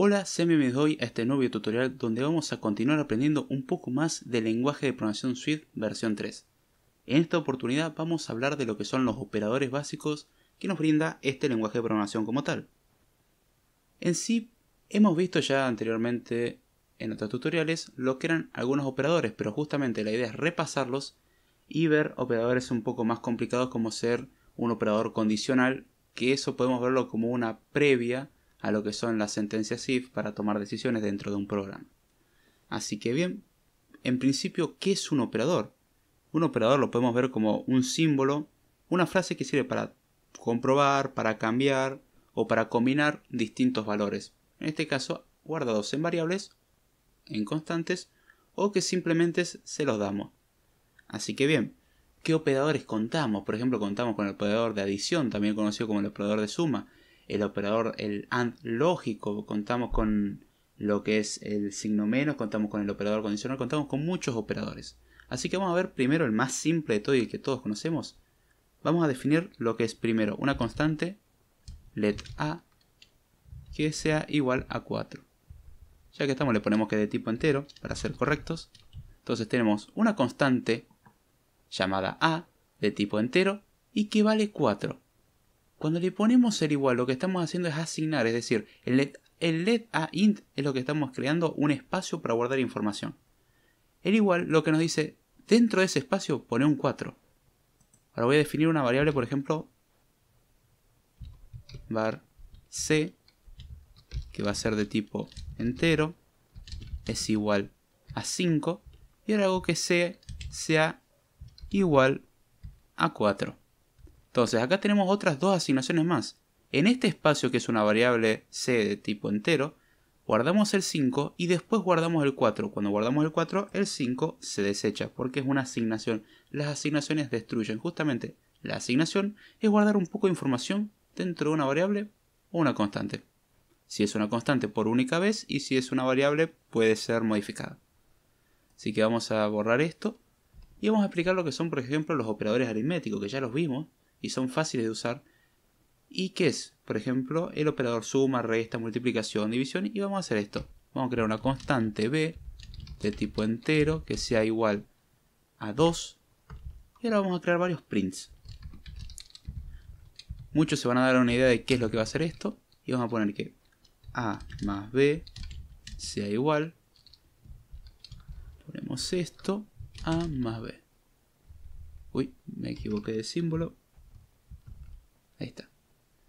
Hola, me me hoy a este nuevo tutorial donde vamos a continuar aprendiendo un poco más del lenguaje de programación Swift versión 3. En esta oportunidad vamos a hablar de lo que son los operadores básicos que nos brinda este lenguaje de programación como tal. En sí, hemos visto ya anteriormente en otros tutoriales lo que eran algunos operadores, pero justamente la idea es repasarlos y ver operadores un poco más complicados como ser un operador condicional, que eso podemos verlo como una previa a lo que son las sentencias if para tomar decisiones dentro de un programa. Así que bien, en principio, ¿qué es un operador? Un operador lo podemos ver como un símbolo, una frase que sirve para comprobar, para cambiar o para combinar distintos valores. En este caso, guardados en variables, en constantes o que simplemente se los damos. Así que bien, ¿qué operadores contamos? Por ejemplo, contamos con el operador de adición, también conocido como el operador de suma, el operador, el AND lógico, contamos con lo que es el signo menos, contamos con el operador condicional, contamos con muchos operadores. Así que vamos a ver primero el más simple de todo y el que todos conocemos. Vamos a definir lo que es primero una constante, let a, que sea igual a 4. Ya que estamos le ponemos que de tipo entero, para ser correctos. Entonces tenemos una constante llamada a, de tipo entero, y que vale 4. Cuando le ponemos el igual, lo que estamos haciendo es asignar, es decir, el let a int es lo que estamos creando un espacio para guardar información. El igual lo que nos dice, dentro de ese espacio pone un 4. Ahora voy a definir una variable, por ejemplo, var c, que va a ser de tipo entero, es igual a 5. Y ahora hago que c sea igual a 4. Entonces, acá tenemos otras dos asignaciones más. En este espacio, que es una variable C de tipo entero, guardamos el 5 y después guardamos el 4. Cuando guardamos el 4, el 5 se desecha porque es una asignación. Las asignaciones destruyen. Justamente, la asignación es guardar un poco de información dentro de una variable o una constante. Si es una constante por única vez y si es una variable puede ser modificada. Así que vamos a borrar esto y vamos a explicar lo que son, por ejemplo, los operadores aritméticos, que ya los vimos y son fáciles de usar. ¿Y qué es? Por ejemplo, el operador suma, resta, multiplicación, división y vamos a hacer esto. Vamos a crear una constante b de tipo entero que sea igual a 2 y ahora vamos a crear varios prints. Muchos se van a dar una idea de qué es lo que va a hacer esto y vamos a poner que a más b sea igual ponemos esto a más b uy me equivoqué de símbolo Ahí está.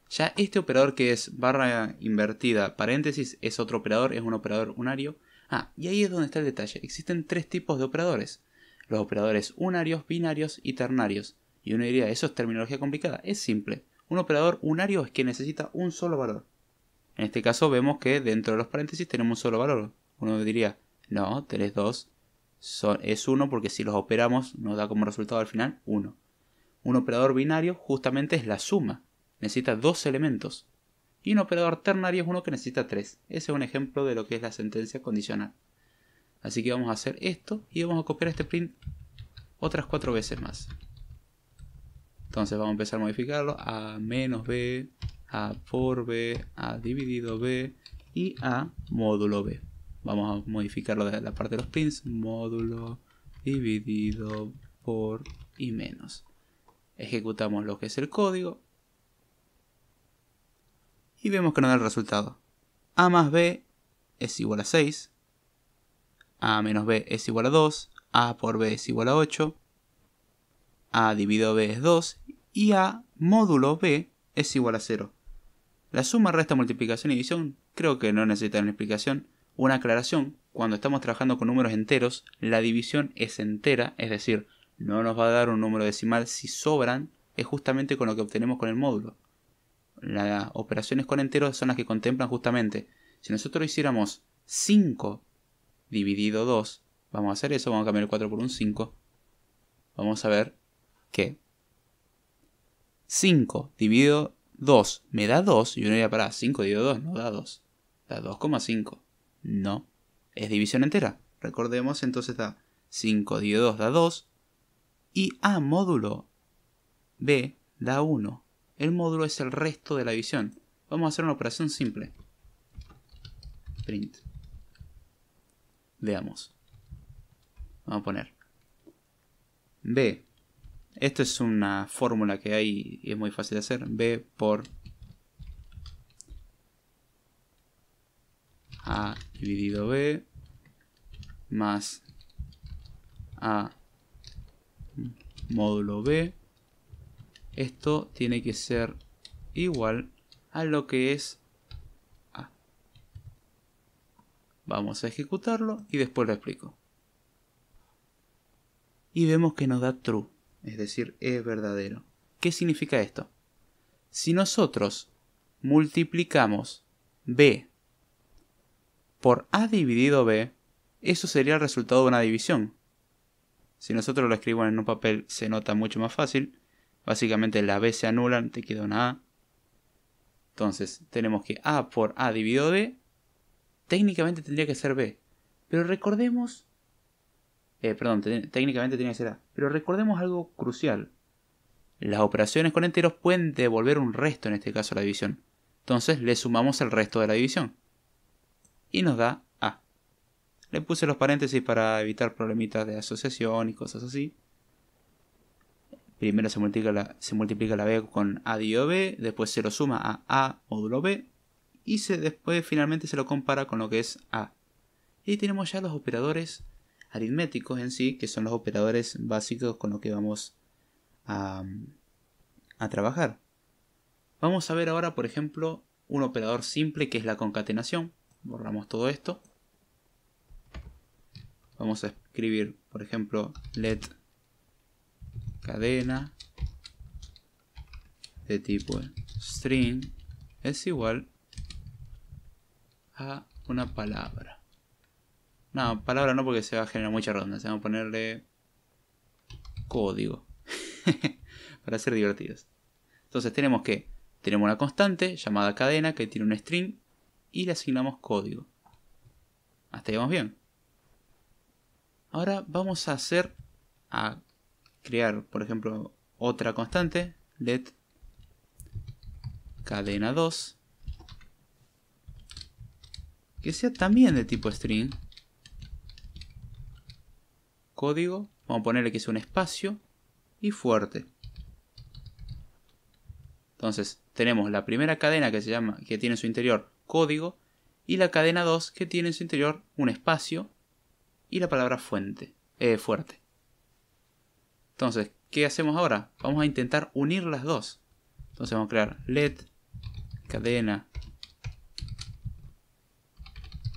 Ya este operador que es barra invertida, paréntesis, es otro operador, es un operador unario. Ah, y ahí es donde está el detalle. Existen tres tipos de operadores. Los operadores unarios, binarios y ternarios. Y uno diría, eso es terminología complicada. Es simple. Un operador unario es que necesita un solo valor. En este caso vemos que dentro de los paréntesis tenemos un solo valor. Uno diría, no, 3, dos. Son, es uno porque si los operamos nos da como resultado al final 1. Un operador binario justamente es la suma, necesita dos elementos. Y un operador ternario es uno que necesita tres. Ese es un ejemplo de lo que es la sentencia condicional. Así que vamos a hacer esto y vamos a copiar este print otras cuatro veces más. Entonces vamos a empezar a modificarlo a menos b, a por b, a dividido b y a módulo b. Vamos a modificarlo desde la parte de los prints, módulo dividido por y menos ejecutamos lo que es el código y vemos que nos da el resultado. A más B es igual a 6, A menos B es igual a 2, A por B es igual a 8, A dividido B es 2 y A módulo B es igual a 0. La suma, resta, multiplicación y división creo que no necesitan una explicación. Una aclaración, cuando estamos trabajando con números enteros, la división es entera, es decir, no nos va a dar un número decimal si sobran, es justamente con lo que obtenemos con el módulo. Las operaciones con enteros son las que contemplan justamente. Si nosotros hiciéramos 5 dividido 2, vamos a hacer eso, vamos a cambiar el 4 por un 5, vamos a ver que 5 dividido 2 me da 2, y uno diría, pará, 5 dividido 2 no da 2, da 2,5. No, es división entera. Recordemos, entonces da 5 dividido 2 da 2, y A módulo B da 1. El módulo es el resto de la división. Vamos a hacer una operación simple. Print. Veamos. Vamos a poner B. Esto es una fórmula que hay y es muy fácil de hacer. B por A dividido B más A módulo b. Esto tiene que ser igual a lo que es a. Vamos a ejecutarlo y después lo explico. Y vemos que nos da true, es decir, es verdadero. ¿Qué significa esto? Si nosotros multiplicamos b por a dividido b, eso sería el resultado de una división. Si nosotros lo escribimos en un papel se nota mucho más fácil. Básicamente la B se anulan, te queda una A. Entonces tenemos que A por A dividido B, Técnicamente tendría que ser B. Pero recordemos... Eh, perdón, técnicamente tenía que ser A. Pero recordemos algo crucial. Las operaciones con enteros pueden devolver un resto, en este caso la división. Entonces le sumamos el resto de la división. Y nos da le puse los paréntesis para evitar problemitas de asociación y cosas así. Primero se multiplica la, se multiplica la B con A y B, después se lo suma a A módulo B y se, después finalmente se lo compara con lo que es A. Y tenemos ya los operadores aritméticos en sí, que son los operadores básicos con los que vamos a trabajar. Vamos a ver ahora, por ejemplo, un operador simple que es la concatenación. Borramos todo esto vamos a escribir, por ejemplo, let cadena de tipo string es igual a una palabra. No, palabra no porque se va a generar mucha Se Vamos a ponerle código para ser divertidos. Entonces tenemos que tenemos una constante llamada cadena que tiene un string y le asignamos código. Hasta ahí vamos bien. Ahora vamos a hacer, a crear, por ejemplo, otra constante, let cadena 2, que sea también de tipo string, código, vamos a ponerle que es un espacio y fuerte. Entonces, tenemos la primera cadena que se llama que tiene en su interior código y la cadena 2 que tiene en su interior un espacio y la palabra fuente, eh, fuerte. Entonces, ¿qué hacemos ahora? Vamos a intentar unir las dos. Entonces vamos a crear let cadena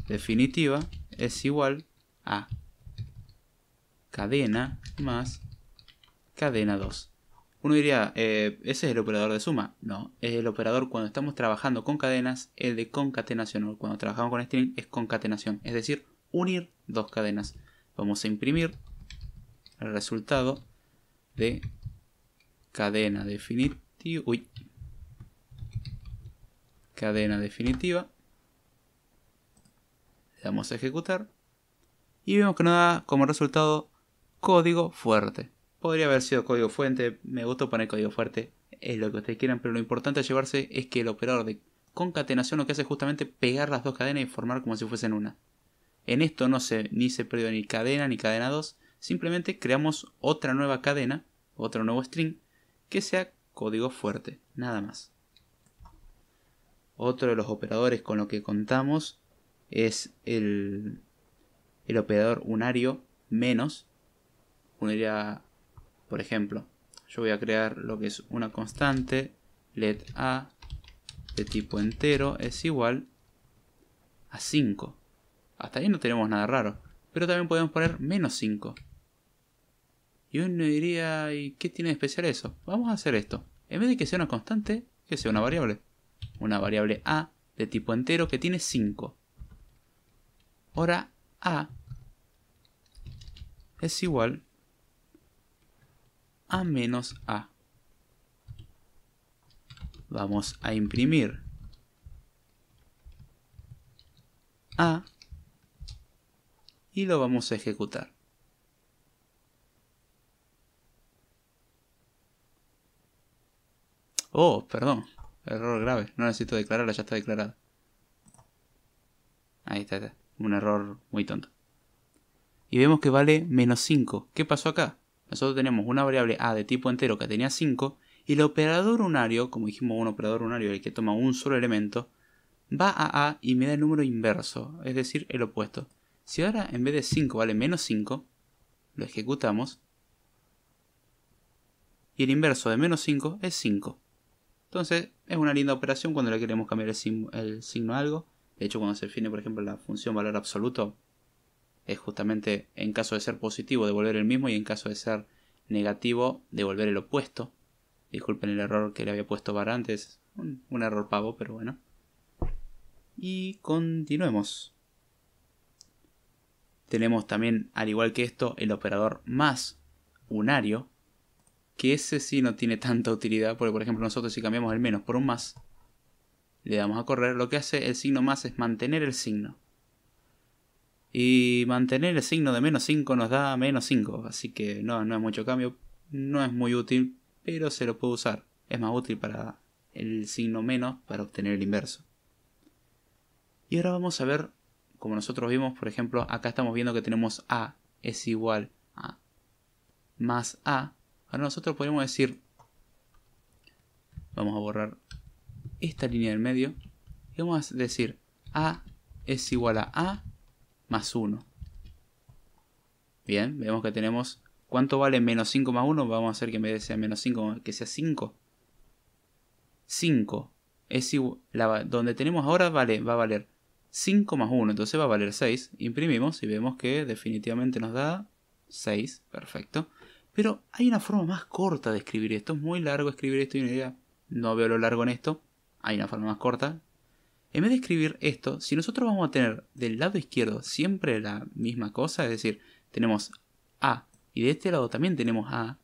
definitiva es igual a cadena más cadena 2. Uno diría, eh, ese es el operador de suma. No, es el operador cuando estamos trabajando con cadenas, el de concatenación. Cuando trabajamos con string es concatenación, es decir, unir dos cadenas. Vamos a imprimir el resultado de cadena definitiva. Uy. Cadena definitiva. Le damos a ejecutar. Y vemos que nos da como resultado código fuerte. Podría haber sido código fuente. Me gusta poner código fuerte. Es lo que ustedes quieran. Pero lo importante a llevarse es que el operador de concatenación lo que hace es justamente pegar las dos cadenas y formar como si fuesen una. En esto no se, ni se perdió ni cadena ni cadena 2, simplemente creamos otra nueva cadena, otro nuevo string, que sea código fuerte, nada más. Otro de los operadores con lo que contamos es el, operador unario menos. Uniría, por ejemplo, yo voy a crear lo que es una constante, let a de tipo entero es igual a 5. Hasta ahí no tenemos nada raro. Pero también podemos poner menos 5. Y uno diría, ¿y qué tiene de especial eso? Vamos a hacer esto. En vez de que sea una constante, que sea una variable. Una variable a de tipo entero que tiene 5. Ahora a es igual a menos a. Vamos a imprimir a y lo vamos a ejecutar. Oh, perdón. Error grave. No necesito declararla, ya está declarada. Ahí está, Un error muy tonto. Y vemos que vale menos 5. ¿Qué pasó acá? Nosotros tenemos una variable A de tipo entero que tenía 5 y el operador unario, como dijimos, un operador unario el que toma un solo elemento, va a A y me da el número inverso, es decir, el opuesto. Si ahora en vez de 5 vale menos 5, lo ejecutamos. Y el inverso de menos 5 es 5. Entonces es una linda operación cuando le queremos cambiar el, signo a algo. De hecho, cuando se define, por ejemplo, la función valor absoluto, es justamente en caso de ser positivo devolver el mismo y en caso de ser negativo devolver el opuesto. Disculpen el error que le había puesto para antes, un, un error pavo, pero bueno. Y continuemos. Tenemos también, al igual que esto, el operador más unario, que ese sí no tiene tanta utilidad, porque por ejemplo nosotros si cambiamos el menos por un más, le damos a correr, lo que hace el signo más es mantener el signo. Y mantener el signo de menos 5 nos da menos 5, así que no, no es mucho cambio, no es muy útil, pero se lo puede usar. Es más útil para el signo menos para obtener el inverso. Y ahora vamos a ver como nosotros vimos, por ejemplo, acá estamos viendo que tenemos A es igual a más A. Ahora nosotros podemos decir, vamos a borrar esta línea del medio y vamos a decir A es igual a A más 1. Bien, vemos que tenemos, ¿cuánto vale menos 5 más 1? Vamos a hacer que en vez de sea menos 5, que sea 5. 5 es igual, donde tenemos ahora vale, va a valer 5 más 1, entonces va a valer 6. Imprimimos y vemos que definitivamente nos da 6, perfecto. Pero hay una forma más corta de escribir esto, es muy largo escribir esto y una idea, no veo lo largo en esto, hay una forma más corta. En vez de escribir esto, si nosotros vamos a tener del lado izquierdo siempre la misma cosa, es decir, tenemos A y de este lado también tenemos A,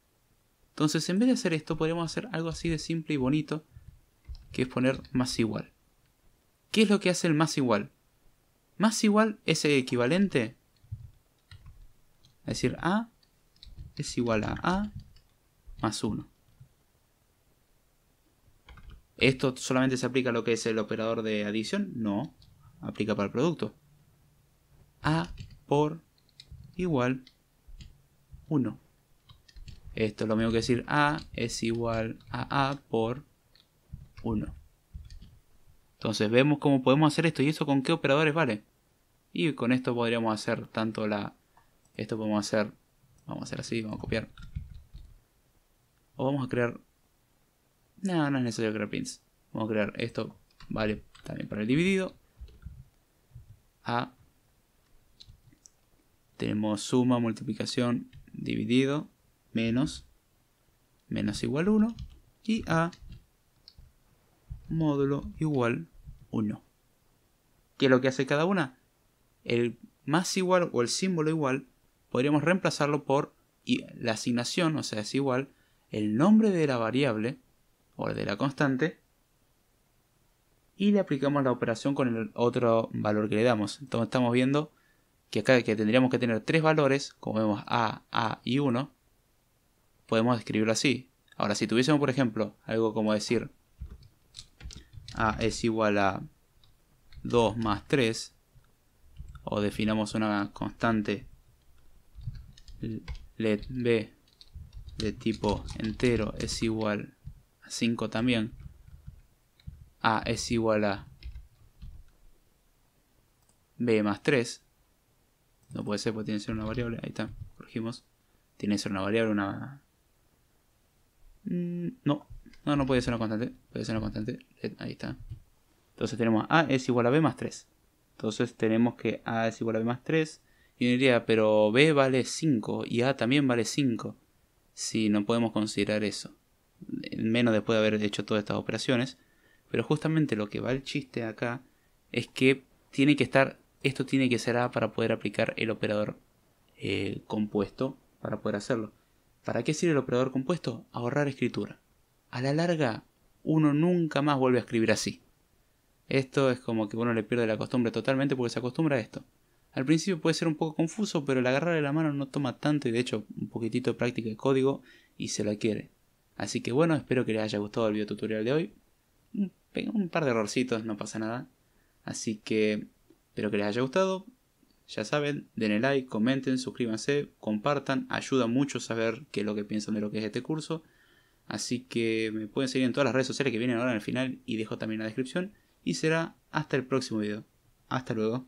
entonces en vez de hacer esto podríamos hacer algo así de simple y bonito, que es poner más igual. ¿Qué es lo que hace el más igual? más igual es equivalente. Es decir, A es igual a A más 1. ¿Esto solamente se aplica a lo que es el operador de adición? No, aplica para el producto. A por igual 1. Esto es lo mismo que decir A es igual a A por 1. Entonces vemos cómo podemos hacer esto. ¿Y eso con qué operadores vale? Y con esto podríamos hacer tanto la... Esto podemos hacer... Vamos a hacer así, vamos a copiar. O vamos a crear... No, no es necesario crear pins. Vamos a crear esto, vale, también para el dividido. A. Tenemos suma, multiplicación, dividido, menos, menos igual 1. Y A módulo igual 1. ¿Qué es lo que hace cada una? el más igual o el símbolo igual podríamos reemplazarlo por la asignación, o sea, es igual el nombre de la variable o de la constante y le aplicamos la operación con el otro valor que le damos. Entonces estamos viendo que acá que tendríamos que tener tres valores, como vemos a, a y 1, podemos escribirlo así. Ahora, si tuviésemos, por ejemplo, algo como decir a es igual a 2 más 3, o definamos una constante let b de tipo entero es igual a 5 también a es igual a b más 3 no puede ser porque tiene que ser una variable ahí está corregimos tiene que ser una variable una mm, no no no puede ser una constante puede ser una constante ahí está entonces tenemos a es igual a b más 3 entonces tenemos que A es igual a B más 3. Y uno diría, pero B vale 5 y A también vale 5. Si sí, no podemos considerar eso. Menos después de haber hecho todas estas operaciones. Pero justamente lo que va el chiste acá es que tiene que estar, esto tiene que ser A para poder aplicar el operador eh, compuesto para poder hacerlo. ¿Para qué sirve el operador compuesto? Ahorrar escritura. A la larga, uno nunca más vuelve a escribir así. Esto es como que uno le pierde la costumbre totalmente porque se acostumbra a esto. Al principio puede ser un poco confuso, pero el agarrarle la mano no toma tanto y de hecho un poquitito de práctica de código y se lo adquiere. Así que bueno, espero que les haya gustado el video tutorial de hoy. Mm, un par de errorcitos, no pasa nada. Así que espero que les haya gustado. Ya saben, denle like, comenten, suscríbanse, compartan. Ayuda mucho saber qué es lo que piensan de lo que es este curso. Así que me pueden seguir en todas las redes sociales que vienen ahora en el final y dejo también la descripción y será hasta el próximo video. Hasta luego.